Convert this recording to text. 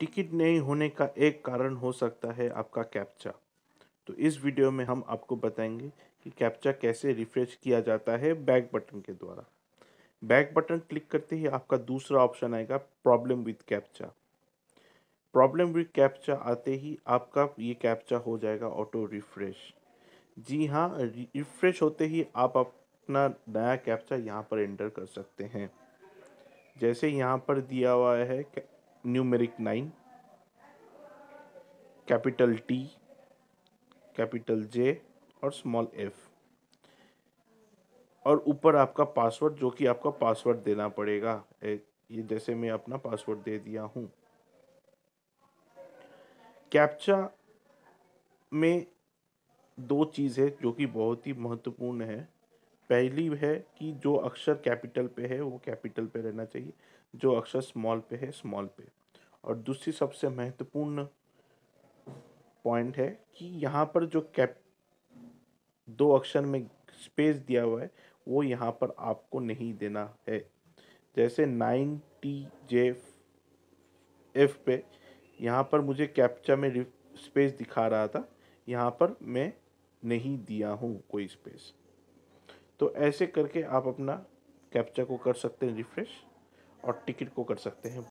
ticket नहीं होने का एक कारण हो सकता है आपका कैप्चा तो इस वीडियो में हम आपको बताएंगे कि कैप्चा कैसे रिफ्रेश किया जाता है बैक बटन के द्वारा बैक बटन क्लिक करते ही आपका दूसरा ऑप्शन आएगा problem with captcha problem with captcha आते ही आपका ये कैप्चा हो जाएगा ऑटो रिफ्रेश जी हाँ रिफ्रेश होते ही आप अपना नया कैप्चा यहाँ पर एंटर कर सकते हैं जैसे यहाँ पर दिया हुआ है numeric 9 capital T capital J और small f और ऊपर आपका पासवर्ड जो कि आपका पासवर्ड देना पड़ेगा ये जैसे मैं अपना पासवर्ड दे दिया हूँ कैप्चा में दो चीज़ है जो कि बहुत ही महत्वपूर्ण है पहली है कि जो अक्षर कैपिटल पे है वो कैपिटल पे रहना चाहिए जो अक्षर स्मॉल पे है स्मॉल पे और दूसरी सबसे महत्वपूर्ण पॉइंट है कि यहाँ पर जो कैप दो अक्षर में स्पेस दिया हुआ है वो यहाँ पर आपको नहीं देना है जैसे नाइन टी जे एफ पे यहाँ पर मुझे कैप्चा में स्पेस दिखा रहा था यहाँ पर मैं नहीं दिया हूँ कोई स्पेस तो ऐसे करके आप अपना कैप्चा को कर सकते हैं रिफ्रेश और टिकट को कर सकते हैं